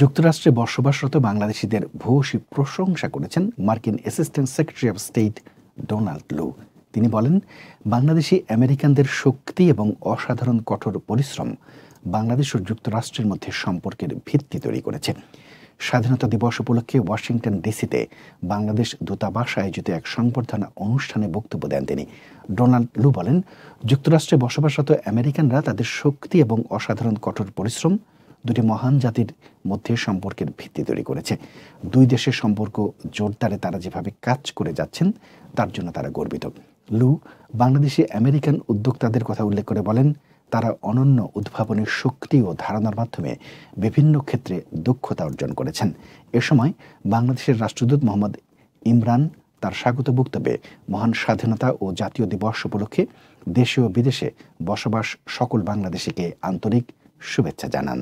যুক্তরাষ্ট্রে বসবাসরত বাংলাদেশিদের ভূয়সী প্রশংসা করেছেন মার্কিন assistant secretary of state Donald Lu তিনি বলেন বাংলাদেশি আমেরিকানদের শক্তি এবং অসাধারণ কঠোর পরিশ্রম বাংলাদেশ ও যুক্তরাষ্ট্রের মধ্যে সম্পর্কের ভিত্তি তৈরি করেছে স্বাধীনতা দিবস উপলক্ষে ওয়াশিংটন ডিসিতে বাংলাদেশ দূতাবাস আয়োজিত এক সংবর্ধনা অনুষ্ঠানে বক্তব্য দেন তিনি ডোনাল্ড লু বলেন যুক্তরাষ্ট্রে বসবাসরত আমেরিকানরা তাদের শক্তি এবং অসাধারণ কঠোর পরিশ্রম দুটি মহান জাতির মধ্যে সম্পর্কের ভিত্তি তৈরি করেছে দুই দেশের সম্পর্ক জোরদারে তারা যেভাবে কাজ করে যাচ্ছেন তার জন্য তারা গর্বিত লু বাংলাদেশে আমেরিকান উদ্যোক্তাদের কথা উল্লেখ করে বলেন তারা অনন্য উদ্ভাবনের শক্তি ও ধারণার মাধ্যমে বিভিন্ন ক্ষেত্রে দক্ষতা অর্জন করেছেন এ সময় বাংলাদেশের রাষ্ট্রদূত মোহাম্মদ ইমরান তার স্বাগত বক্তব্যে মহান স্বাধীনতা ও জাতীয় দিবস উপলক্ষে দেশে ও বিদেশে বসবাস সকল বাংলাদেশিকে আন্তরিক শুভেচ্ছা জানান